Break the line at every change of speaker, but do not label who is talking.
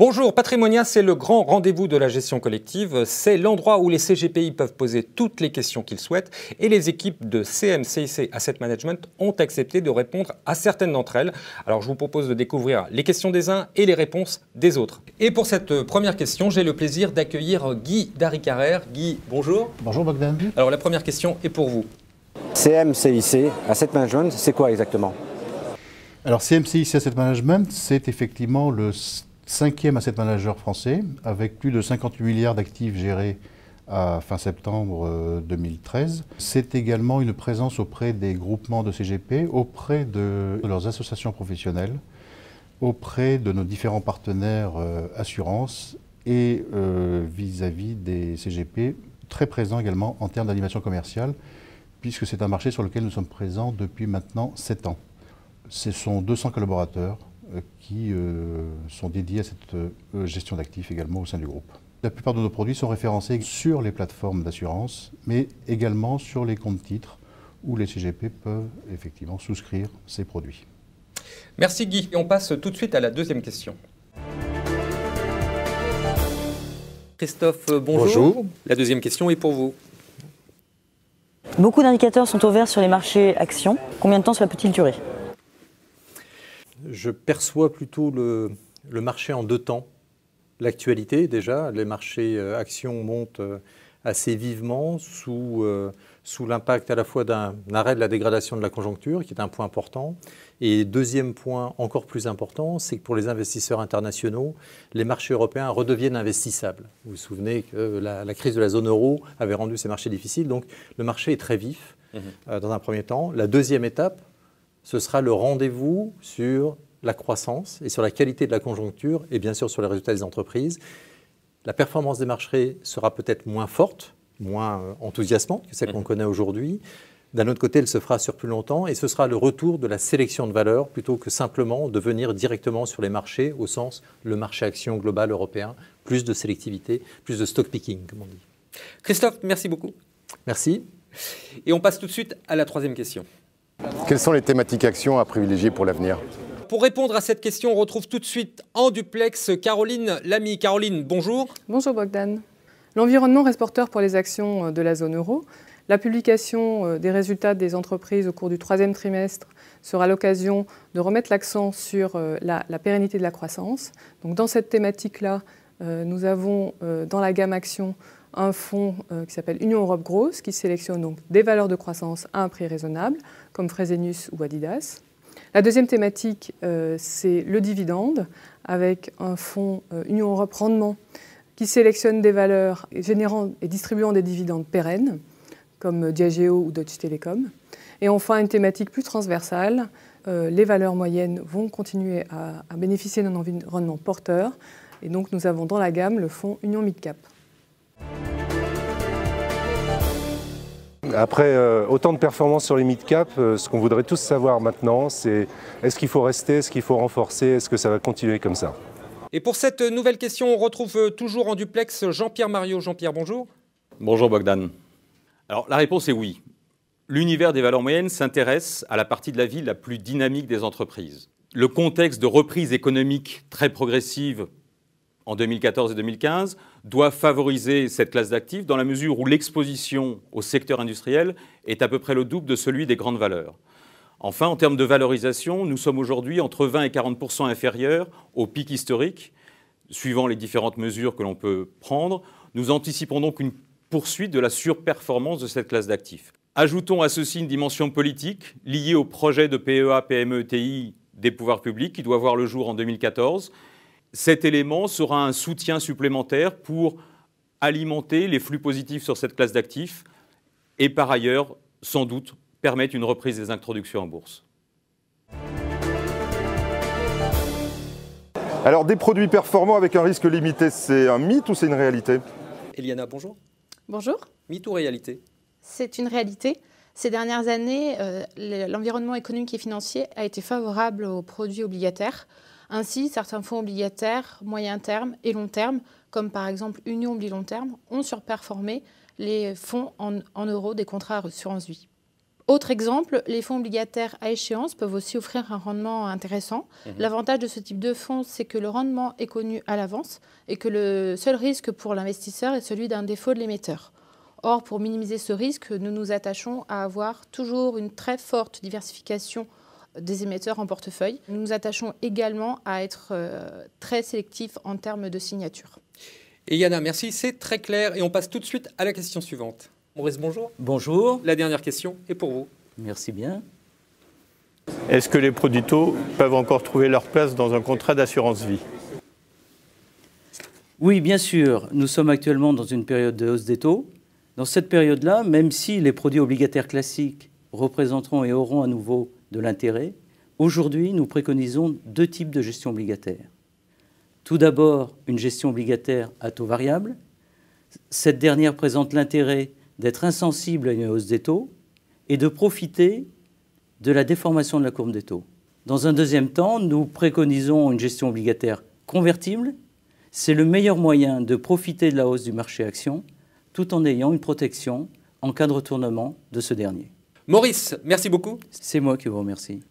Bonjour, Patrimonia, c'est le grand rendez-vous de la gestion collective. C'est l'endroit où les CGPI peuvent poser toutes les questions qu'ils souhaitent et les équipes de CMCIC Asset Management ont accepté de répondre à certaines d'entre elles. Alors je vous propose de découvrir les questions des uns et les réponses des autres. Et pour cette euh, première question, j'ai le plaisir d'accueillir euh, Guy Daricarère. Guy, bonjour. Bonjour Bogdan. Alors la première question est pour vous. CMCIC Asset Management,
c'est quoi exactement
alors CMCIC Asset Management, c'est effectivement le cinquième asset manager français, avec plus de 58 milliards d'actifs gérés à fin septembre 2013. Euh, c'est également une présence auprès des groupements de CGP, auprès de leurs associations professionnelles, auprès de nos différents partenaires euh, assurances et euh, vis-à-vis des CGP, très présents également en termes d'animation commerciale, puisque c'est un marché sur lequel nous sommes présents depuis maintenant 7 ans. Ce sont 200 collaborateurs, euh, qui euh, sont dédiés à cette euh, gestion d'actifs également au sein du groupe. La plupart de nos produits sont référencés sur les plateformes d'assurance, mais également sur les comptes titres où les CGP peuvent effectivement souscrire ces produits.
Merci Guy. Et on passe tout de suite à la deuxième question. Christophe, bonjour. bonjour. La deuxième question est pour vous.
Beaucoup d'indicateurs sont ouverts sur les marchés actions. Combien de
temps cela peut-il durer
je perçois plutôt le, marché en deux temps. L'actualité, déjà, les marchés euh, actions montent euh, assez vivement sous, euh, sous l'impact à la fois d'un arrêt de la dégradation de la conjoncture, qui est un point important. Et deuxième point encore plus important, c'est que pour les investisseurs internationaux, les marchés européens redeviennent investissables. Vous vous souvenez que la, crise de la zone euro avait rendu ces marchés difficiles, donc le marché est très vif mmh dans un premier temps. La deuxième étape, ce sera le rendez-vous sur la croissance et sur la qualité de la conjoncture et bien sûr sur les résultats des entreprises. La performance des marchés sera peut-être moins forte, moins euh, enthousiasmante que celle qu'on mhm. connaît aujourd'hui. D'un autre côté, elle se fera sur plus longtemps et ce sera le retour de la sélection de valeurs plutôt que simplement de venir directement sur les marchés au sens le marché action global européen, plus de sélectivité, plus de stock picking, comme on dit. Christophe,
merci beaucoup. Merci. Et on passe tout de suite à la troisième question.
Quelles sont les thématiques actions à privilégier pour l'avenir
pour répondre à cette question, on retrouve tout de suite en duplex Caroline Lamy. Caroline,
bonjour. Bonjour Bogdan. L'environnement reste porteur pour les actions euh, de la zone euro. La publication euh, des résultats des entreprises au cours du troisième trimestre sera l'occasion de remettre l'accent sur euh, la, pérennité de la croissance. Donc dans cette thématique-là, nous avons dans la gamme actions un fonds euh, qui s'appelle Union Europe Grosse, qui sélectionne donc des valeurs de croissance à un prix raisonnable, comme Fresenius ou Adidas. La deuxième thématique, euh, c'est le dividende, avec un fonds euh, Union Europe Rendement, qui sélectionne des valeurs générant et distribuant des dividendes pérennes, comme Diageo ou Deutsche Telekom. Et enfin, une thématique plus transversale, les valeurs moyennes vont continuer à bénéficier d'un environnement porteur. Et donc, nous avons dans la gamme le fonds Union Midcap.
Après euh, autant de performances sur les mid-cap, euh, ce qu'on voudrait tous savoir maintenant, c'est est-ce qu'il faut rester, est-ce qu'il faut renforcer, est-ce que ça va continuer comme ça
Et pour cette nouvelle question, on retrouve euh, toujours en duplex Jean-Pierre Mario. Jean-Pierre, bonjour.
Bonjour
Bogdan. Alors la réponse est oui. L'univers des valeurs moyennes s'intéresse à la partie de la vie la plus dynamique des entreprises. Le contexte de reprise économique très progressive en 2014 et 2015 doit favoriser cette classe d'actifs dans la mesure où l'exposition au secteur industriel est à peu près le double de celui des grandes valeurs. Enfin, en termes de valorisation, nous sommes aujourd'hui entre 20 et 40 inférieurs au pic historique, suivant les différentes mesures que l'on peut prendre. Nous anticipons donc une poursuite de la surperformance de cette classe d'actifs. Ajoutons à ceci une dimension politique liée au projet de PEA-PME-TI des pouvoirs publics qui doit voir le jour en 2014 cet élément sera un soutien supplémentaire pour alimenter les flux positifs sur cette classe d'actifs et par ailleurs, sans doute, permettre une reprise des introductions en bourse.
Alors des produits performants avec un risque limité, c'est un mythe ou c'est une réalité
Eliana, bonjour. Bonjour. Mythe ou réalité
C'est une réalité. Ces dernières années, euh, l'environnement économique et financier a été favorable aux produits obligataires. Ainsi, certains fonds obligataires moyen terme et long terme, comme par exemple Union Bilon Long Terme, ont surperformé les fonds en, euros des contrats à assurance vie. Autre exemple, les fonds obligataires à échéance peuvent aussi offrir un rendement intéressant. Mhm. L'avantage de ce type de fonds, c'est que le rendement est connu à l'avance et que le seul risque pour l'investisseur est celui d'un défaut de l'émetteur. Or, pour minimiser ce risque, nous nous attachons à avoir toujours une très forte diversification des émetteurs en portefeuille. Nous nous attachons également à être euh, très sélectifs en termes de signature.
Et Yana, merci, c'est très clair. Et on passe tout de suite à la question suivante. Maurice, bonjour. Bonjour. La dernière question est pour vous.
Merci bien. Est-ce que les produits taux peuvent encore trouver leur place dans un contrat d'assurance vie Oui, bien sûr. Nous sommes actuellement dans une période de hausse des taux. Dans cette période-là, même si les produits obligataires classiques représenteront et auront à nouveau de l'intérêt, aujourd'hui, nous préconisons deux types de gestion obligataire. Tout d'abord, une gestion obligataire à taux variable. Cette dernière présente l'intérêt d'être insensible à une hausse des taux et de profiter de la déformation de la courbe des taux. Dans un deuxième temps, nous préconisons une gestion obligataire convertible. C'est le meilleur moyen de profiter de la hausse du marché action tout en ayant une protection en cas de retournement de ce dernier. Maurice, merci beaucoup. C'est moi qui vous remercie.